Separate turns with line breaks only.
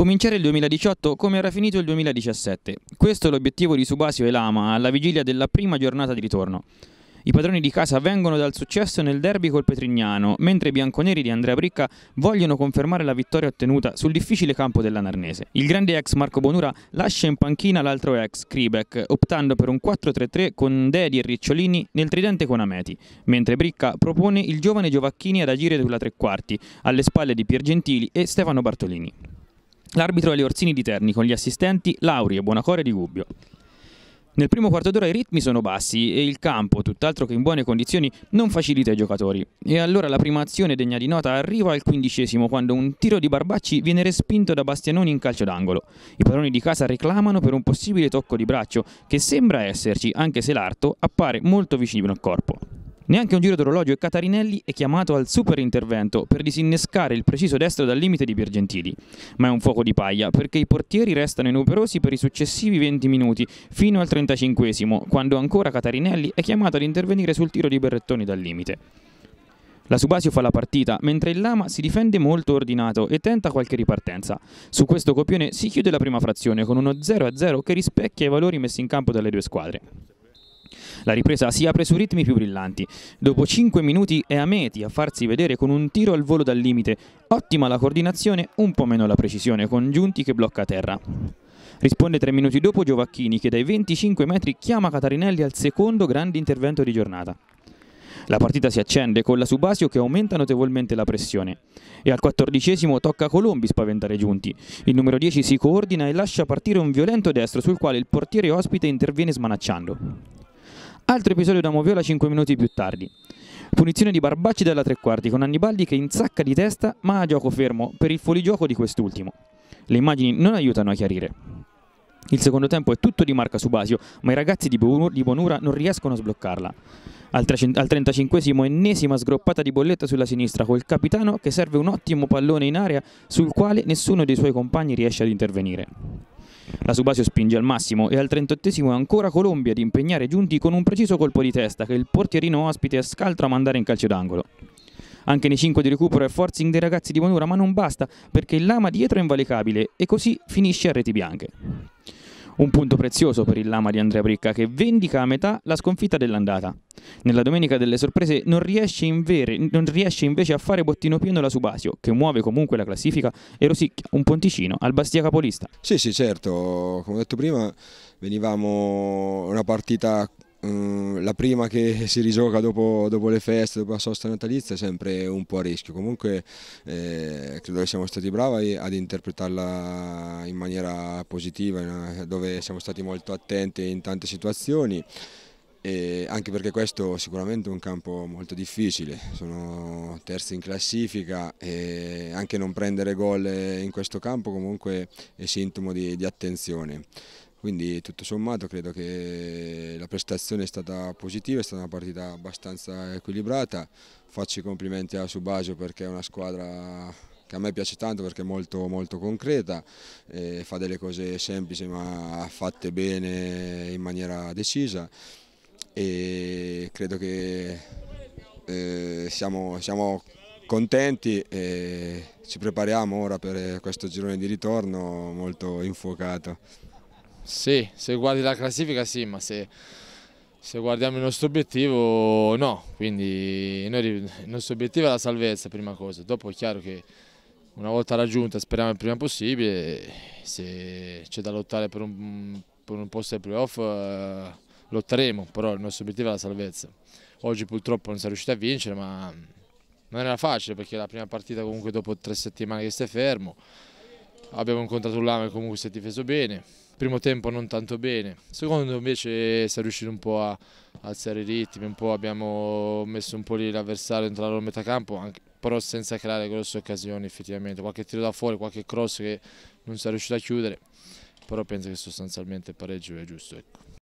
Cominciare il 2018 come era finito il 2017. Questo è l'obiettivo di Subasio e Lama alla vigilia della prima giornata di ritorno. I padroni di casa vengono dal successo nel derby col Petrignano, mentre i bianconeri di Andrea Bricca vogliono confermare la vittoria ottenuta sul difficile campo della Narnese. Il grande ex Marco Bonura lascia in panchina l'altro ex, Kribek, optando per un 4-3-3 con Dedi e Ricciolini nel tridente con Ameti, mentre Bricca propone il giovane Giovacchini ad agire sulla tre quarti, alle spalle di Pier Gentili e Stefano Bartolini. L'arbitro è Orsini di Terni con gli assistenti Lauri e Buonacore di Gubbio. Nel primo quarto d'ora i ritmi sono bassi e il campo, tutt'altro che in buone condizioni, non facilita i giocatori. E allora la prima azione degna di nota arriva al quindicesimo quando un tiro di Barbacci viene respinto da Bastianoni in calcio d'angolo. I padroni di casa reclamano per un possibile tocco di braccio che sembra esserci anche se l'arto appare molto vicino al corpo. Neanche un giro d'orologio e Catarinelli è chiamato al super intervento per disinnescare il preciso destro dal limite di Piergentili. Ma è un fuoco di paglia perché i portieri restano inoperosi per i successivi 20 minuti fino al 35 quando ancora Catarinelli è chiamato ad intervenire sul tiro di Berrettoni dal limite. La Subasio fa la partita, mentre il Lama si difende molto ordinato e tenta qualche ripartenza. Su questo copione si chiude la prima frazione con uno 0-0 che rispecchia i valori messi in campo dalle due squadre. La ripresa si apre su ritmi più brillanti. Dopo 5 minuti è Ameti a farsi vedere con un tiro al volo dal limite. Ottima la coordinazione, un po' meno la precisione, con Giunti che blocca a terra. Risponde 3 minuti dopo Giovacchini che dai 25 metri chiama Catarinelli al secondo grande intervento di giornata. La partita si accende con la Subasio che aumenta notevolmente la pressione. E al quattordicesimo tocca a Colombi spaventare Giunti. Il numero 10 si coordina e lascia partire un violento destro sul quale il portiere ospite interviene smanacciando. Altro episodio da Moviola 5 minuti più tardi. Punizione di Barbacci dalla tre quarti con Annibaldi che insacca di testa ma a gioco fermo per il fuorigioco di quest'ultimo. Le immagini non aiutano a chiarire. Il secondo tempo è tutto di marca su Basio, ma i ragazzi di Bonura non riescono a sbloccarla. Al 35esimo ennesima sgroppata di bolletta sulla sinistra col capitano che serve un ottimo pallone in area sul quale nessuno dei suoi compagni riesce ad intervenire. La Subasio spinge al massimo e al 38 è ancora Colombia ad impegnare Giunti con un preciso colpo di testa che il portierino ospite scaltra a mandare in calcio d'angolo. Anche nei 5 di recupero è forcing dei ragazzi di Bonura ma non basta perché il lama dietro è invalicabile e così finisce a reti bianche. Un punto prezioso per il Lama di Andrea Bricca che vendica a metà la sconfitta dell'andata. Nella domenica delle sorprese non riesce, invere, non riesce invece a fare bottino pieno la Subasio, che muove comunque la classifica e rosicchia un ponticino al Bastia capolista.
Sì, sì, certo, come ho detto prima venivamo una partita Mm, la prima che si rigioca dopo, dopo, le feste, dopo la sosta natalizia è sempre un po' a rischio, comunque eh, credo che siamo stati bravi ad interpretarla in maniera positiva, dove siamo stati molto attenti in tante situazioni. E anche perché questo sicuramente è un campo molto difficile, sono terzi in classifica e anche non prendere gol in questo campo comunque è sintomo di, di attenzione. Quindi tutto sommato credo che la prestazione è stata positiva, è stata una partita abbastanza equilibrata. Faccio i complimenti a Subasio perché è una squadra che a me piace tanto perché è molto, molto concreta, eh, fa delle cose semplici ma fatte bene in maniera decisa e credo che eh, siamo, siamo contenti e ci prepariamo ora per questo girone di ritorno molto infuocato.
Sì, se guardi la classifica sì, ma se, se guardiamo il nostro obiettivo no, quindi noi, il nostro obiettivo è la salvezza prima cosa, dopo è chiaro che una volta raggiunta speriamo il prima possibile, se c'è da lottare per un, per un posto ai playoff eh, lotteremo, però il nostro obiettivo è la salvezza. Oggi purtroppo non si è riusciti a vincere, ma non era facile perché la prima partita comunque dopo tre settimane che stai fermo, abbiamo incontrato un l'Ame che comunque si è difeso bene, primo tempo non tanto bene, secondo invece si è riuscito un po' a alzare i ritmi, un po' abbiamo messo un po' lì l'avversario dentro la loro metà campo, anche, però senza creare grosse occasioni effettivamente, qualche tiro da fuori, qualche cross che non si è riuscito a chiudere, però penso che sostanzialmente il pareggio è giusto. Ecco.